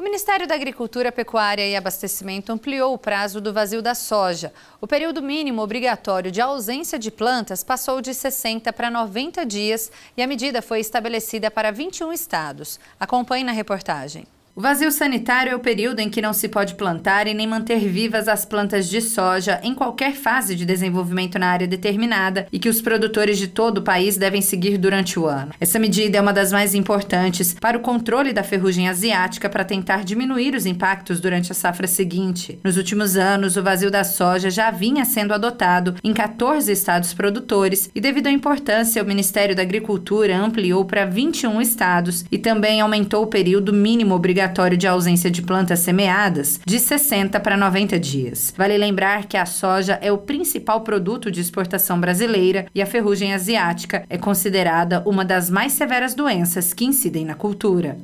O Ministério da Agricultura, Pecuária e Abastecimento ampliou o prazo do vazio da soja. O período mínimo obrigatório de ausência de plantas passou de 60 para 90 dias e a medida foi estabelecida para 21 estados. Acompanhe na reportagem. O vazio sanitário é o período em que não se pode plantar e nem manter vivas as plantas de soja em qualquer fase de desenvolvimento na área determinada e que os produtores de todo o país devem seguir durante o ano. Essa medida é uma das mais importantes para o controle da ferrugem asiática para tentar diminuir os impactos durante a safra seguinte. Nos últimos anos, o vazio da soja já vinha sendo adotado em 14 estados produtores e, devido à importância, o Ministério da Agricultura ampliou para 21 estados e também aumentou o período mínimo obrigatório obrigatório de ausência de plantas semeadas de 60 para 90 dias. Vale lembrar que a soja é o principal produto de exportação brasileira e a ferrugem asiática é considerada uma das mais severas doenças que incidem na cultura.